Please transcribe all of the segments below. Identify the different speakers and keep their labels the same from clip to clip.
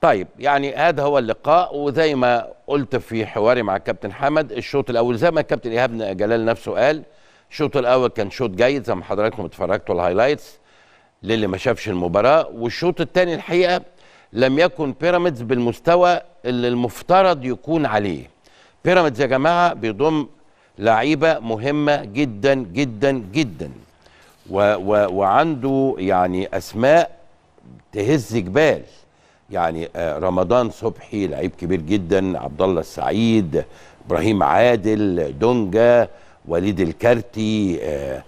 Speaker 1: طيب يعني هذا هو اللقاء وزي ما قلت في حواري مع كابتن حمد الشوط الاول زي ما كابتن ايهاب جلال نفسه قال الشوط الاول كان شوط جيد زي ما حضراتكم اتفرجتوا الهايلايتس للي ما شافش المباراه والشوط الثاني الحقيقه لم يكن بيراميدز بالمستوى اللي المفترض يكون عليه بيراميدز يا جماعه بيضم لعيبه مهمه جدا جدا جدا و و وعنده يعني اسماء تهز جبال يعني آه، رمضان صبحي لعيب كبير جدا عبد الله السعيد ابراهيم عادل دونجا وليد الكارتي آه،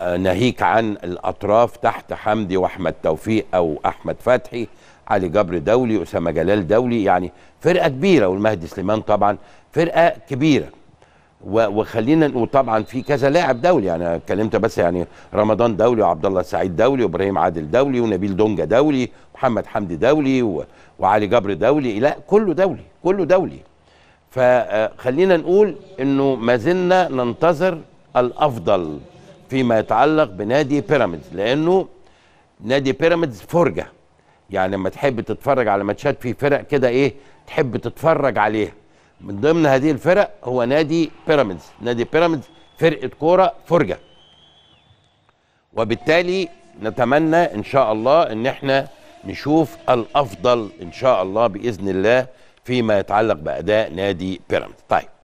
Speaker 1: آه، ناهيك عن الاطراف تحت حمدي واحمد توفيق او احمد فتحي علي جبر دولي اسامه جلال دولي يعني فرقه كبيره والمهدي سليمان طبعا فرقه كبيره وخلينا نقول طبعا في كذا لاعب دولي يعني اتكلمت بس يعني رمضان دولي وعبد الله سعيد دولي وابراهيم عادل دولي ونبيل دونجا دولي محمد حمدي دولي وعلي جبر دولي لا كله دولي كله دولي فخلينا آه، نقول انه ما زلنا ننتظر الافضل فيما يتعلق بنادي بيراميدز لانه نادي بيراميدز فرجه يعني لما تحب تتفرج على ماتشات في فرق كده ايه تحب تتفرج عليها من ضمن هذه الفرق هو نادي بيراميدز نادي بيراميدز فرقه كوره فرجه وبالتالي نتمنى ان شاء الله ان احنا نشوف الافضل ان شاء الله باذن الله فيما يتعلق باداء نادي بيراميدز طيب